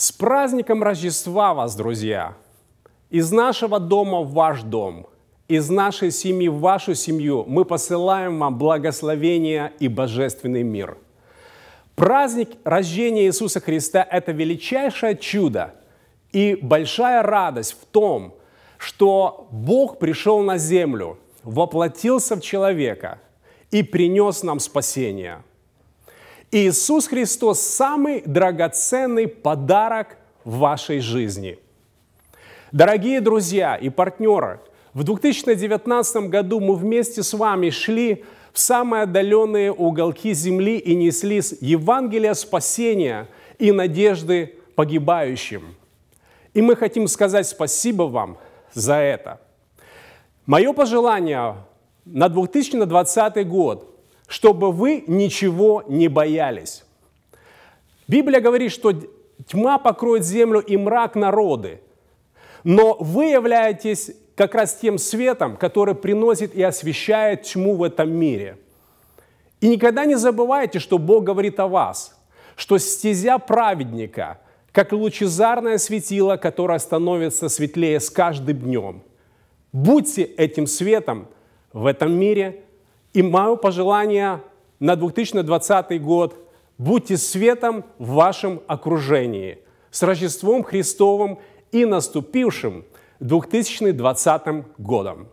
С праздником Рождества вас, друзья! Из нашего дома в ваш дом, из нашей семьи в вашу семью мы посылаем вам благословение и божественный мир. Праздник рождения Иисуса Христа – это величайшее чудо и большая радость в том, что Бог пришел на землю, воплотился в человека и принес нам спасение – Иисус Христос – самый драгоценный подарок в вашей жизни. Дорогие друзья и партнеры, в 2019 году мы вместе с вами шли в самые отдаленные уголки земли и несли Евангелие спасения и надежды погибающим. И мы хотим сказать спасибо вам за это. Мое пожелание на 2020 год – чтобы вы ничего не боялись. Библия говорит, что тьма покроет землю и мрак народы, но вы являетесь как раз тем светом, который приносит и освещает тьму в этом мире. И никогда не забывайте, что Бог говорит о вас, что стезя праведника, как лучезарное светило, которое становится светлее с каждым днем. Будьте этим светом в этом мире – и мое пожелание на 2020 год – будьте светом в вашем окружении, с Рождеством Христовым и наступившим 2020 годом.